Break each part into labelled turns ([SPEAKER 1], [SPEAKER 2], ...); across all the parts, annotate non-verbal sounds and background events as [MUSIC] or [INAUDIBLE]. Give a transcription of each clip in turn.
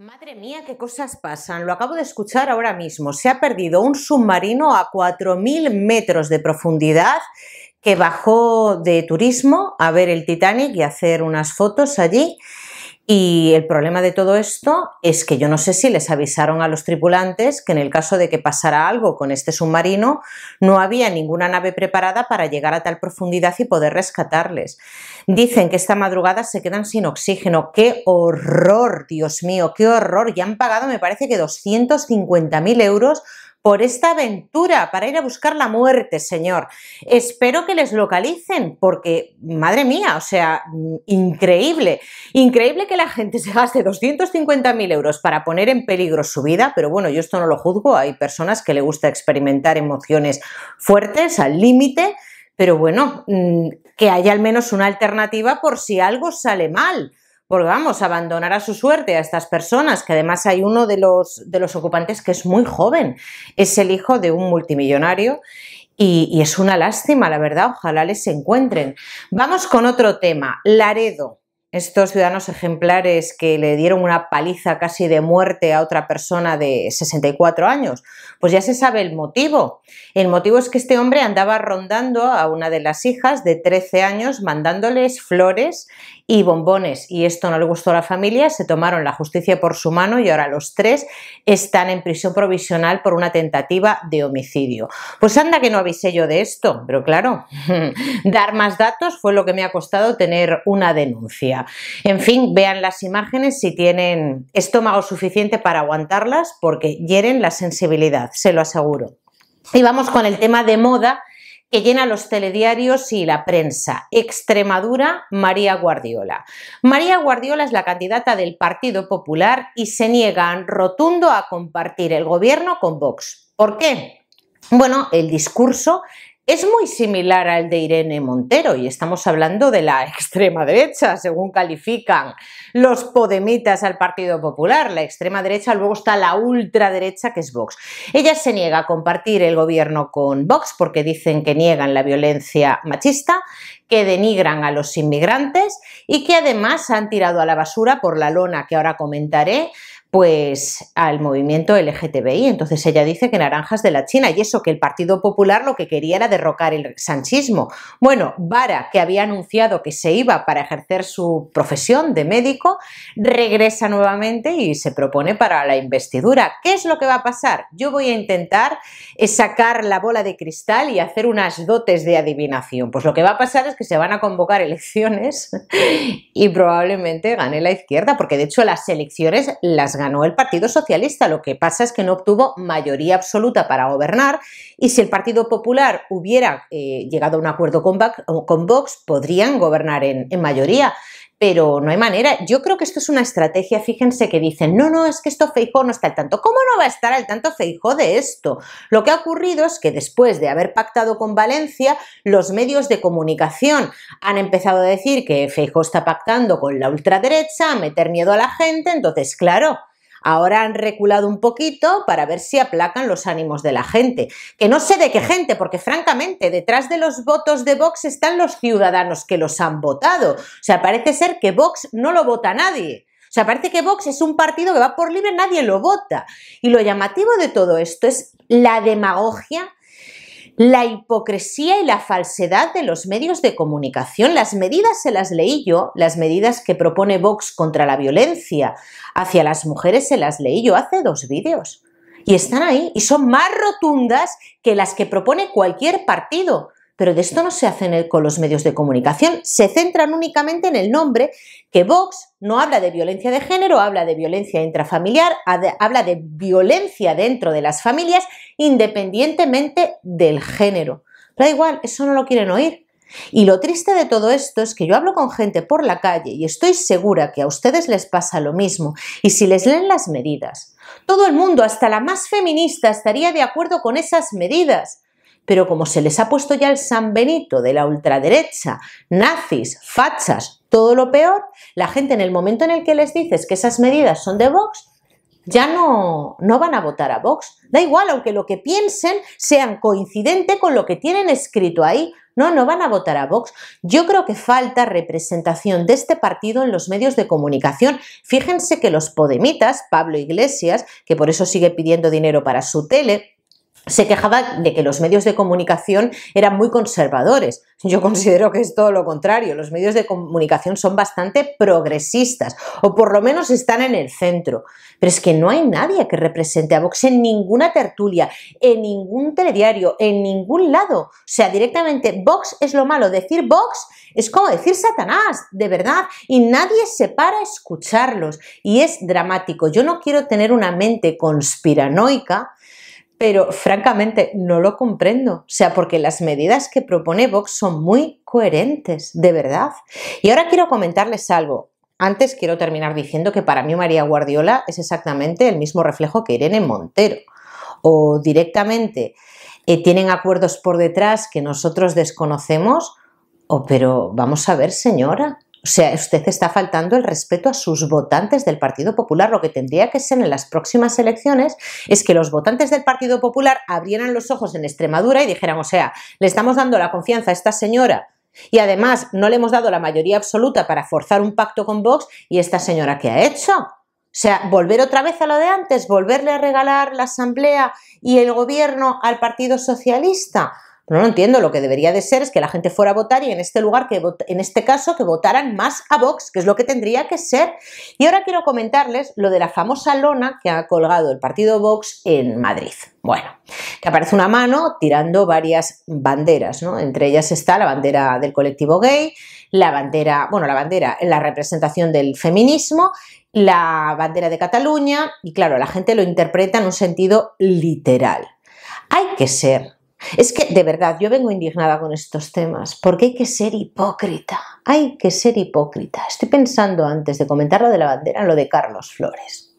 [SPEAKER 1] Madre mía, qué cosas pasan. Lo acabo de escuchar ahora mismo. Se ha perdido un submarino a 4.000 metros de profundidad que bajó de turismo a ver el Titanic y hacer unas fotos allí y el problema de todo esto es que yo no sé si les avisaron a los tripulantes que en el caso de que pasara algo con este submarino, no había ninguna nave preparada para llegar a tal profundidad y poder rescatarles. Dicen que esta madrugada se quedan sin oxígeno. ¡Qué horror, Dios mío! ¡Qué horror! Ya han pagado, me parece que 250.000 euros por esta aventura para ir a buscar la muerte, Señor. Espero que les localicen, porque, madre mía, o sea, mm, increíble. Increíble que la gente se gaste 250.000 euros para poner en peligro su vida, pero bueno, yo esto no lo juzgo, hay personas que le gusta experimentar emociones fuertes, al límite, pero bueno, mm, que haya al menos una alternativa por si algo sale mal porque vamos, abandonar a su suerte a estas personas, que además hay uno de los, de los ocupantes que es muy joven, es el hijo de un multimillonario y, y es una lástima, la verdad, ojalá les encuentren. Vamos con otro tema, Laredo. Estos ciudadanos ejemplares que le dieron una paliza casi de muerte a otra persona de 64 años, pues ya se sabe el motivo. El motivo es que este hombre andaba rondando a una de las hijas de 13 años mandándoles flores y bombones y esto no le gustó a la familia, se tomaron la justicia por su mano y ahora los tres están en prisión provisional por una tentativa de homicidio. Pues anda que no avisé yo de esto, pero claro, [LAUGHS] dar más datos fue lo que me ha costado tener una denuncia. En fin, vean las imágenes si tienen estómago suficiente para aguantarlas porque hieren la sensibilidad, se lo aseguro. Y vamos con el tema de moda que llena los telediarios y la prensa. Extremadura, María Guardiola. María Guardiola es la candidata del Partido Popular y se niegan rotundo a compartir el gobierno con Vox. ¿Por qué? Bueno, el discurso es muy similar al de Irene Montero y estamos hablando de la [LAUGHS] extrema derecha, según califican los podemitas al Partido Popular. La extrema derecha, luego está la ultraderecha que es Vox. Ella se niega a compartir el gobierno con Vox porque dicen que niegan la violencia machista, que denigran a los inmigrantes y que además han tirado a la basura por la lona que ahora comentaré pues al movimiento LGTBI. Entonces ella dice que naranjas de la China y eso que el Partido Popular lo que quería era derrocar el sanchismo. Bueno, Vara, que había anunciado que se iba para ejercer su profesión de médico, regresa nuevamente y se propone para la investidura. ¿Qué es lo que va a pasar? Yo voy a intentar eh, sacar la bola de cristal y hacer unas dotes de adivinación. Pues lo que va a pasar es que se van a convocar elecciones [LAUGHS] y probablemente gane la izquierda, porque de hecho las elecciones las ganó el Partido Socialista, lo que pasa es que no obtuvo mayoría absoluta para gobernar y si el Partido Popular hubiera eh, llegado a un acuerdo con, Vox, podrían gobernar en, mayoría pero no hay manera. Yo creo que esto es una estrategia, fíjense que dicen, no, no, es que esto Feijó no está al tanto. ¿Cómo no va a estar al tanto Feijó de esto? Lo que ha ocurrido es que después de haber pactado con Valencia, los medios de comunicación han empezado a decir que Feijó está pactando con la ultraderecha, a meter miedo a la gente, entonces, claro, Ahora han reculado un poquito para ver si aplacan los ánimos de la gente. Que no sé de qué gente, porque francamente, detrás de los votos de Vox están los ciudadanos que los han votado. O sea, parece ser que Vox no lo vota nadie. O sea, parece que Vox es un partido que va por libre, nadie lo vota. Y lo llamativo de todo esto es la demagogia la hipocresía y la falsedad de los medios de comunicación. Las medidas se las leí yo, las medidas que propone Vox contra la violencia hacia las mujeres se las leí yo hace dos vídeos. Y están ahí y son más rotundas que las que propone cualquier partido. Pero de esto no se hace con los medios de comunicación, se centran únicamente en el nombre, que Vox no habla de violencia de género, habla de violencia intrafamiliar, habla de violencia dentro de las familias, independientemente del género. Pero da igual, eso no lo quieren oír. Y lo triste de todo esto es que yo hablo con gente por la calle y estoy segura que a ustedes les pasa lo mismo. Y si les leen las medidas, todo el mundo, hasta la más feminista, estaría de acuerdo con esas medidas pero como se les ha puesto ya el San Benito de la ultraderecha, nazis, fachas, todo lo peor, la gente en el momento en el que les dices que esas medidas son de Vox, ya no, no van a votar a Vox. Da igual, aunque lo que piensen sean coincidente con lo que tienen escrito ahí. No, no van a votar a Vox. Yo creo que falta representación de este partido en los medios de comunicación. Fíjense que los podemitas, Pablo Iglesias, que por eso sigue pidiendo dinero para su tele, se quejaba de que los medios de comunicación eran muy conservadores. Yo considero que es todo lo contrario. Los medios de comunicación son bastante progresistas, o por lo menos están en el centro. Pero es que no hay nadie que represente a Vox en ninguna tertulia, en ningún telediario, en ningún lado. O sea, directamente Vox es lo malo. Decir Vox es como decir Satanás, de verdad. Y nadie se para a escucharlos. Y es dramático. Yo no quiero tener una mente conspiranoica pero francamente no lo comprendo. O sea, porque las medidas que propone Vox son muy coherentes, de verdad. Y ahora quiero comentarles algo. Antes quiero terminar diciendo que para mí María Guardiola es exactamente el mismo reflejo que Irene Montero. O directamente eh, tienen acuerdos por detrás que nosotros desconocemos. O pero vamos a ver, señora, o sea, usted está faltando el respeto a sus votantes del Partido Popular. Lo que tendría que ser en las próximas elecciones es que los votantes del Partido Popular abrieran los ojos en Extremadura y dijeran, o sea, le estamos dando la confianza a esta señora y además no le hemos dado la mayoría absoluta para forzar un pacto con Vox y esta señora que ha hecho. O sea, volver otra vez a lo de antes, volverle a regalar la Asamblea y el Gobierno al Partido Socialista no lo entiendo, lo que debería de ser es que la gente fuera a votar y en este lugar, que en este caso, que votaran más a Vox, que es lo que tendría que ser. Y ahora quiero comentarles lo de la famosa lona que ha colgado el partido Vox en Madrid. Bueno, que aparece una mano tirando varias banderas, ¿no? Entre ellas está la bandera del colectivo gay, la bandera, bueno, la bandera, la representación del feminismo la bandera de Cataluña y claro, la gente lo interpreta en un sentido literal. Hay que ser es que, de verdad, yo vengo indignada con estos temas, porque hay que ser hipócrita, hay que ser hipócrita. Estoy pensando antes de comentar lo de la bandera, lo de Carlos Flores.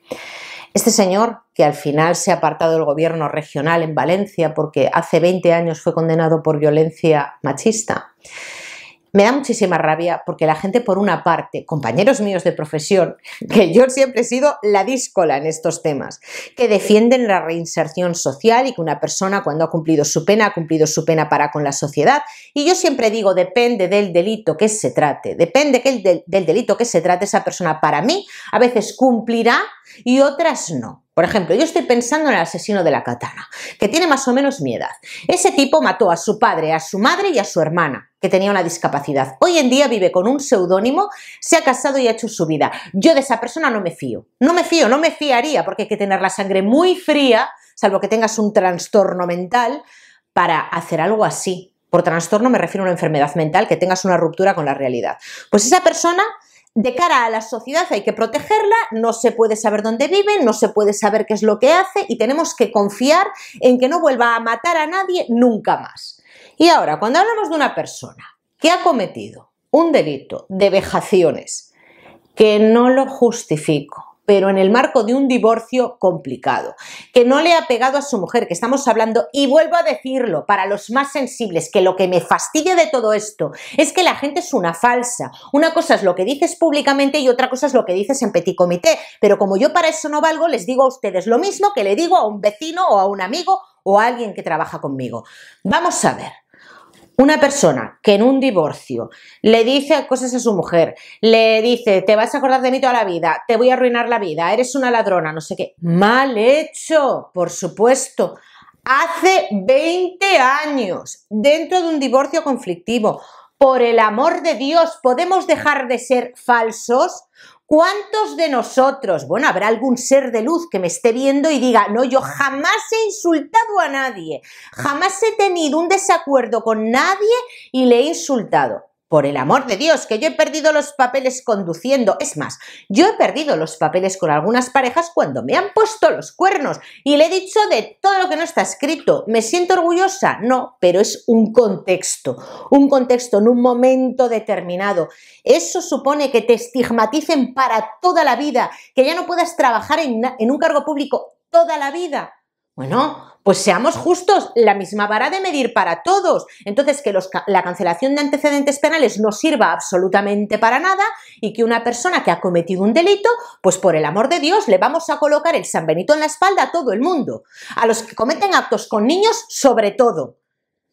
[SPEAKER 1] Este señor, que al final se ha apartado del gobierno regional en Valencia porque hace 20 años fue condenado por violencia machista, me da muchísima rabia porque la gente, por una parte, compañeros míos de profesión, [LAUGHS] que yo siempre he sido la díscola en estos temas, que defienden la reinserción social y que una persona cuando ha cumplido su pena, ha cumplido su pena para con la sociedad. Y yo siempre digo, depende del delito que se trate, depende del, del delito que se trate esa persona. Para mí, a veces cumplirá y otras no. Por ejemplo, yo estoy pensando en el asesino de la katana, que tiene más o menos mi edad. Ese tipo mató a su padre, a su madre y a su hermana, que tenía una discapacidad. Hoy en día vive con un seudónimo, se ha casado y ha hecho su vida. Yo de esa persona no me fío. No me fío, no me fiaría, porque hay que tener la sangre muy fría, salvo que tengas un trastorno mental, para hacer algo así. Por trastorno me refiero a una enfermedad mental, que tengas una ruptura con la realidad. Pues esa persona de cara a la sociedad hay que protegerla, no se puede saber dónde vive, no se puede saber qué es lo que hace y tenemos que confiar en que no vuelva a matar a nadie nunca más. Y ahora, cuando hablamos de una persona que ha cometido un delito de vejaciones, que no lo justifico, pero en el marco de un divorcio complicado, que no le ha pegado a su mujer, que estamos hablando, y vuelvo a decirlo, para los más sensibles, que lo que me fastidia de todo esto es que la gente es una falsa. Una cosa es lo que dices públicamente y otra cosa es lo que dices en petit comité, pero como yo para eso no valgo, les digo a ustedes lo mismo que le digo a un vecino o a un amigo o a alguien que trabaja conmigo. Vamos a ver. Una persona que en un divorcio le dice cosas a su mujer, le dice, te vas a acordar de mí toda la vida, te voy a arruinar la vida, eres una ladrona, no sé qué, mal hecho, por supuesto. Hace 20 años, dentro de un divorcio conflictivo, por el amor de Dios, ¿podemos dejar de ser falsos? ¿Cuántos de nosotros, bueno, habrá algún ser de luz que me esté viendo y diga, no, yo jamás he insultado a nadie, jamás he tenido un desacuerdo con nadie y le he insultado? Por el amor de Dios, que yo he perdido los papeles conduciendo. Es más, yo he perdido los papeles con algunas parejas cuando me han puesto los cuernos y le he dicho de todo lo que no está escrito. ¿Me siento orgullosa? No, pero es un contexto, un contexto en un momento determinado. Eso supone que te estigmaticen para toda la vida, que ya no puedas trabajar en, un cargo público toda la vida. Bueno, pues seamos justos, la misma vara de medir para todos. Entonces, que la cancelación de antecedentes penales no sirva absolutamente para nada y que una persona que ha cometido un delito, pues por el amor de Dios, le vamos a colocar el San Benito en la espalda a todo el mundo. A los que cometen actos con niños, sobre todo.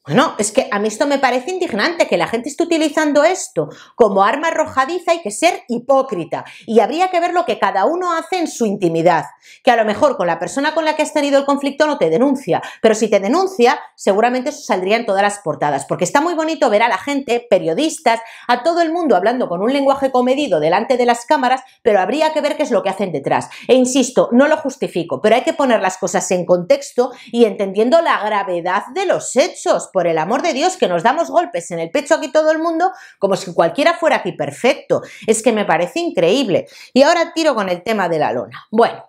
[SPEAKER 1] Bueno, es que a mí esto me parece indignante, que la gente esté utilizando esto como arma arrojadiza, hay que ser hipócrita y habría que ver lo que cada uno hace en su intimidad, que a lo mejor con la persona con la que has tenido el conflicto no te denuncia, pero si te denuncia, seguramente eso saldría en todas las portadas, porque está muy bonito ver a la gente, periodistas, a todo el mundo hablando con un lenguaje comedido delante de las cámaras, pero habría que ver qué es lo que hacen detrás. E insisto, no lo justifico, pero hay que poner las cosas en contexto y entendiendo la gravedad de los hechos por el amor de Dios, que nos damos golpes en el pecho aquí todo el mundo, como si cualquiera fuera aquí perfecto. Es que me parece increíble. Y ahora tiro con el tema de la lona. Bueno,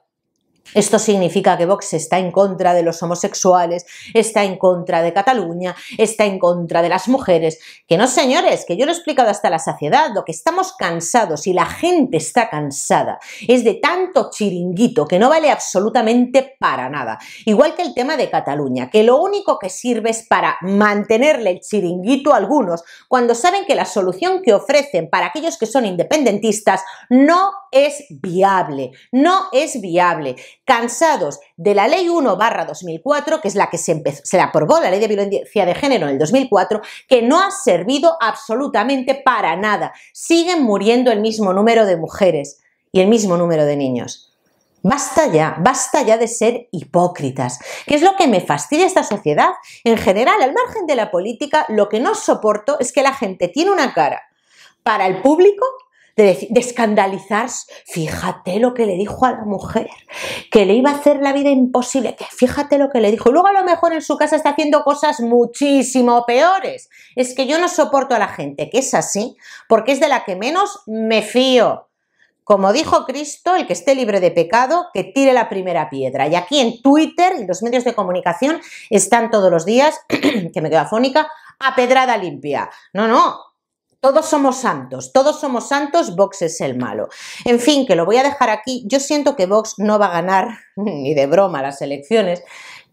[SPEAKER 1] esto significa que Vox está en contra de los homosexuales, está en contra de Cataluña, está en contra de las mujeres. Que no, señores, que yo lo he explicado hasta la saciedad, lo que estamos cansados y la gente está cansada es de tanto chiringuito que no vale absolutamente para nada. Igual que el tema de Cataluña, que lo único que sirve es para mantenerle el chiringuito a algunos cuando saben que la solución que ofrecen para aquellos que son independentistas no es viable, no es viable cansados de la Ley 1 barra 2004, que es la que se, aprobó, la Ley de Violencia de Género en el 2004, que no ha servido absolutamente para nada. Siguen muriendo el mismo número de mujeres y el mismo número de niños. Basta ya, basta ya de ser hipócritas, ¿Qué es lo que me fastidia esta sociedad. En general, al margen de la política, lo que no soporto es que la gente tiene una cara para el público de, escandalizar, Fíjate lo que le dijo a la mujer, que le iba a hacer la vida imposible, que fíjate lo que le dijo. Luego a lo mejor en su casa está haciendo cosas muchísimo peores. Es que yo no soporto a la gente que es así, porque es de la que menos me fío. Como dijo Cristo, el que esté libre de pecado, que tire la primera piedra. Y aquí en Twitter y los medios de comunicación están todos los días, [CLEARS THROAT] que me quedo afónica, a pedrada limpia. No, no, todos somos santos, todos somos santos, Vox es el malo. En fin, que lo voy a dejar aquí. Yo siento que Vox no va a ganar [LAUGHS] ni de broma las elecciones,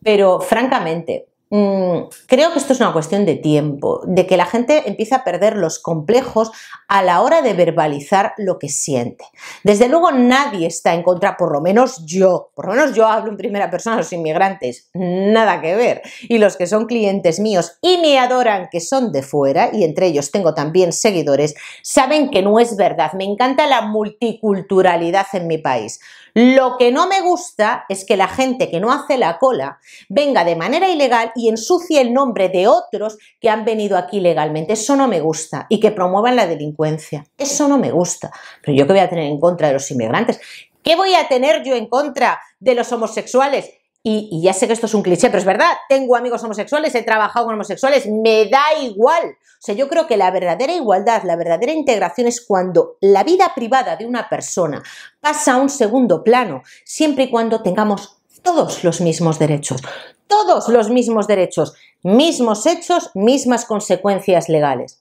[SPEAKER 1] pero francamente, Mm, creo que esto es una cuestión de tiempo, de que la gente empieza a perder los complejos a la hora de verbalizar lo que siente. Desde luego nadie está en contra, por lo menos yo, por lo menos yo hablo en primera persona a los inmigrantes, nada que ver. Y los que son clientes míos y me adoran, que son de fuera, y entre ellos tengo también seguidores, saben que no es verdad. Me encanta la multiculturalidad en mi país. Lo que no me gusta es que la gente que no hace la cola venga de manera ilegal y y ensucie el nombre de otros que han venido aquí legalmente. Eso no me gusta. Y que promuevan la delincuencia. Eso no me gusta. Pero yo qué voy a tener en contra de los inmigrantes. ¿Qué voy a tener yo en contra de los homosexuales? Y, y, ya sé que esto es un cliché, pero es verdad, tengo amigos homosexuales, he trabajado con homosexuales, me da igual. O sea, yo creo que la verdadera igualdad, la verdadera integración es cuando la vida privada de una persona pasa a un segundo plano, siempre y cuando tengamos todos los mismos derechos, todos los mismos derechos, mismos hechos, mismas consecuencias legales.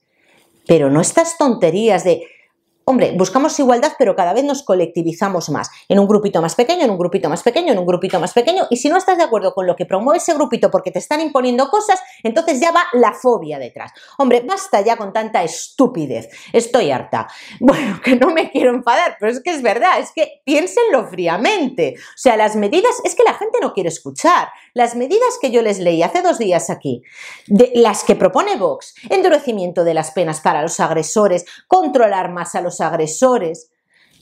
[SPEAKER 1] Pero no estas tonterías de hombre, buscamos igualdad, pero cada vez nos colectivizamos más, en un grupito más pequeño, en un grupito más pequeño, en un grupito más pequeño, y si no estás de acuerdo con lo que promueve ese grupito porque te están imponiendo cosas, entonces ya va la fobia detrás. Hombre, basta ya con tanta estupidez, estoy harta. [LAUGHS] Bueno, que no me quiero enfadar, pero es que es verdad, es que piénsenlo fríamente. O sea, las medidas, es que la gente no quiere escuchar. Las medidas que yo les leí hace dos días aquí, de las que propone Vox, endurecimiento de las penas para los agresores, controlar más a los agresores.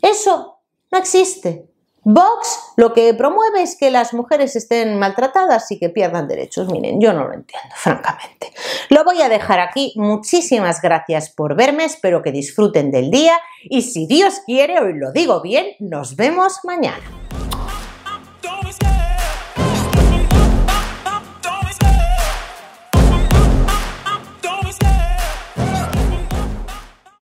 [SPEAKER 1] Eso no existe. Vox lo que promueve es que las mujeres estén maltratadas y que pierdan derechos. Miren, yo no lo entiendo, francamente. Lo voy a dejar aquí. Muchísimas gracias por verme. Espero que disfruten del día. Y si Dios quiere, hoy lo digo bien, nos vemos mañana.